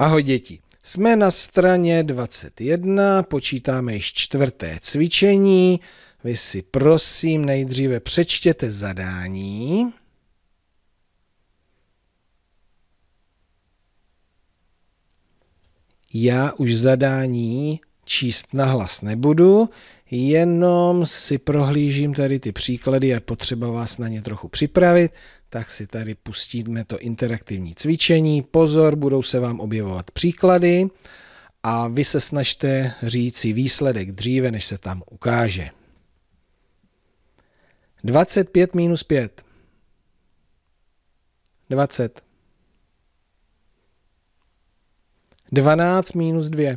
Ahoj děti, jsme na straně 21, počítáme již čtvrté cvičení. Vy si prosím nejdříve přečtěte zadání. Já už zadání číst nahlas nebudu, jenom si prohlížím tady ty příklady, je potřeba vás na ně trochu připravit, tak si tady pustíme to interaktivní cvičení. Pozor, budou se vám objevovat příklady a vy se snažte říct si výsledek dříve, než se tam ukáže. 25 minus 5. 20. 12 minus 2.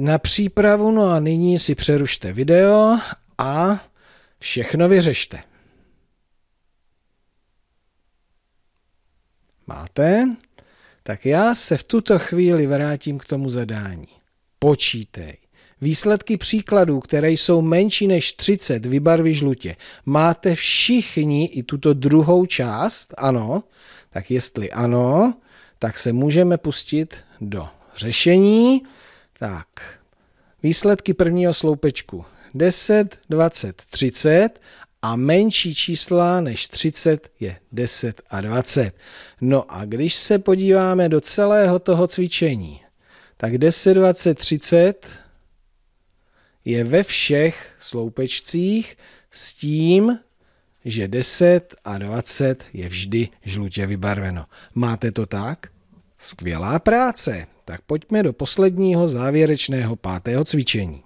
na přípravu. No a nyní si přerušte video a všechno vyřešte. Máte? Tak já se v tuto chvíli vrátím k tomu zadání. Počítej. Výsledky příkladů, které jsou menší než 30, vybarví žlutě. Máte všichni i tuto druhou část? Ano. Tak jestli ano, tak se můžeme pustit do řešení. Tak, výsledky prvního sloupečku. 10, 20, 30 a menší čísla než 30 je 10 a 20. No a když se podíváme do celého toho cvičení, tak 10, 20, 30 je ve všech sloupečcích s tím, že 10 a 20 je vždy žlutě vybarveno. Máte to tak? Skvělá práce! Tak pojďme do posledního závěrečného pátého cvičení.